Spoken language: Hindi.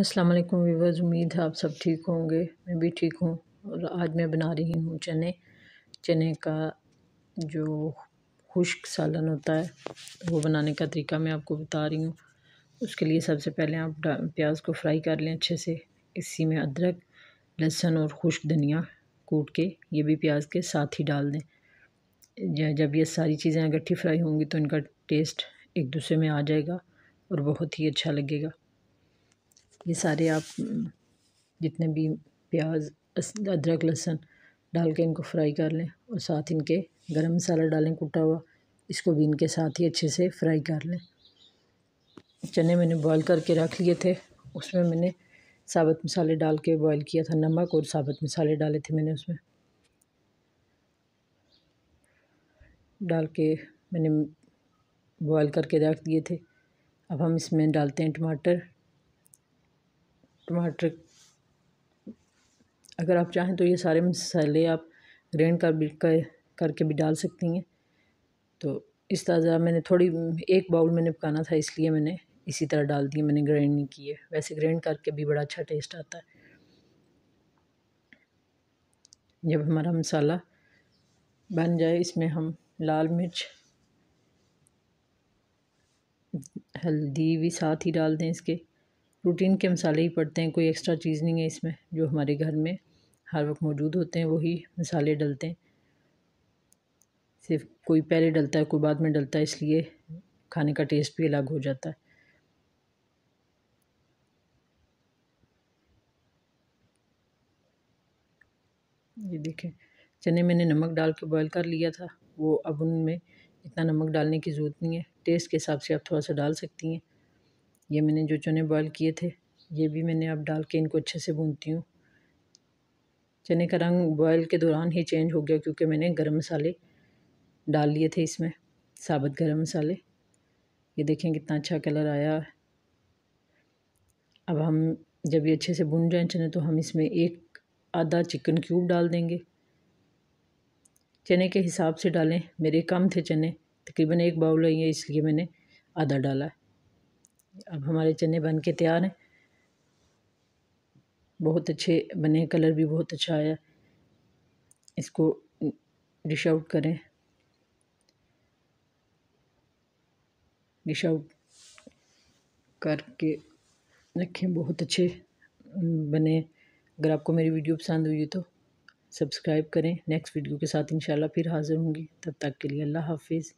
अस्सलाम वालेकुम व्यूवर्स उम्मीद है आप सब ठीक होंगे मैं भी ठीक हूँ और आज मैं बना रही हूँ चने चने का जो खुश्क सालन होता है वो बनाने का तरीका मैं आपको बता रही हूँ उसके लिए सबसे पहले आप प्याज को फ्राई कर लें अच्छे से इसी में अदरक लहसुन और खुश्क धनिया कूट के ये भी प्याज के साथ ही डाल दें जब ये सारी चीज़ें इकट्ठी फ्राई होंगी तो इनका टेस्ट एक दूसरे में आ जाएगा और बहुत ही अच्छा लगेगा ये सारे आप हम्म, जितने भी प्याज अदरक लहसुन डाल के इनको फ्राई कर लें और साथ इनके गरम मसाला डालें कुटा हुआ इसको भी इनके साथ ही अच्छे से फ्राई कर लें चने मैंने बॉयल करके रख लिए थे उसमें मैंने साबुत मसाले डाल के बॉयल किया था नमक और साबुत मसाले डाले थे मैंने उसमें डाल के मैंने बॉईल करके रख दिए थे अब हम इसमें डालते हैं टमाटर टमाटर अगर आप चाहें तो ये सारे मसाले आप ग्रेंड कर भी कर, करके भी डाल सकती हैं तो इस तरह मैंने थोड़ी एक बाउल मैंने पकाना था इसलिए मैंने इसी तरह डाल दिए मैंने ग्राइंड नहीं किए वैसे ग्राइंड करके भी बड़ा अच्छा टेस्ट आता है जब हमारा मसाला बन जाए इसमें हम लाल मिर्च हल्दी भी साथ ही डाल दें इसके रूटीन के मसाले ही पड़ते हैं कोई एक्स्ट्रा चीज़ नहीं है इसमें जो हमारे घर में हर वक्त मौजूद होते हैं वही मसाले डलते हैं सिर्फ कोई पहले डलता है कोई बाद में डलता है इसलिए खाने का टेस्ट भी अलग हो जाता है ये देखें चने मैंने नमक डाल के बॉईल कर लिया था वो अब उनमें इतना नमक डालने की ज़रूरत नहीं है टेस्ट के हिसाब से आप थोड़ा सा डाल सकती हैं ये मैंने जो चने बॉयल किए थे ये भी मैंने अब डाल के इनको अच्छे से भूनती हूँ चने का रंग बॉयल के दौरान ही चेंज हो गया क्योंकि मैंने गर्म मसाले डाल लिए थे इसमें साबुत गर्म मसाले ये देखें कितना अच्छा कलर आया अब हम जब ये अच्छे से भुन जाएं चने तो हम इसमें एक आधा चिकन क्यूब डाल देंगे चने के हिसाब से डालें मेरे कम थे चने तकरीबन एक बाउल है इसलिए मैंने आधा डाला है अब हमारे चने बन के तैयार हैं बहुत अच्छे बने कलर भी बहुत अच्छा आया इसको डिश आउट करें डिश आउट करके रखें बहुत अच्छे बने अगर आपको मेरी वीडियो पसंद हुई तो सब्सक्राइब करें नेक्स्ट वीडियो के साथ इंशाल्लाह फिर हाज़िर होंगी तब तक के लिए अल्लाह हाफिज़